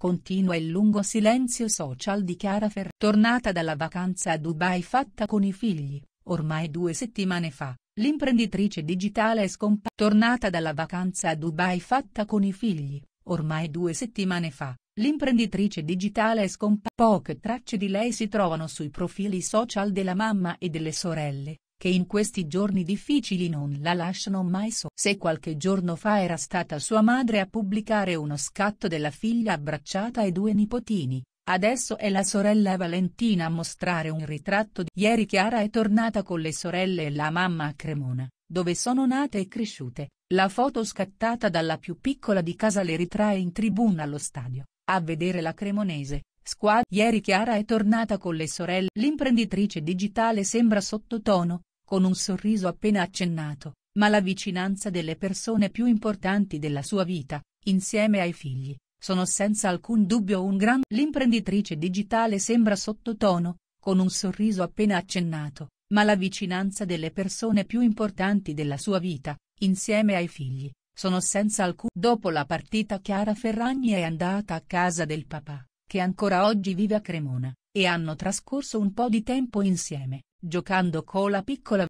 Continua il lungo silenzio social di Chiara Ferrari. Tornata dalla vacanza a Dubai fatta con i figli, ormai due settimane fa, l'imprenditrice digitale è scomparsa. Tornata dalla vacanza a Dubai fatta con i figli, ormai due settimane fa, l'imprenditrice digitale è scomparsa. Poche tracce di lei si trovano sui profili social della mamma e delle sorelle, che in questi giorni difficili non la lasciano mai so. Se qualche giorno fa era stata sua madre a pubblicare uno scatto della figlia abbracciata e due nipotini, Adesso è la sorella Valentina a mostrare un ritratto di ieri Chiara è tornata con le sorelle e la mamma a Cremona, dove sono nate e cresciute, la foto scattata dalla più piccola di casa le ritrae in tribuna allo stadio, a vedere la cremonese, squadra. Ieri Chiara è tornata con le sorelle. L'imprenditrice digitale sembra sottotono, con un sorriso appena accennato, ma la vicinanza delle persone più importanti della sua vita, insieme ai figli, sono senza alcun dubbio un gran... L'imprenditrice digitale sembra sottotono, con un sorriso appena accennato, ma la vicinanza delle persone più importanti della sua vita, insieme ai figli, sono senza alcun... Dopo la partita Chiara Ferragni è andata a casa del papà, che ancora oggi vive a Cremona, e hanno trascorso un po' di tempo insieme, giocando con la piccola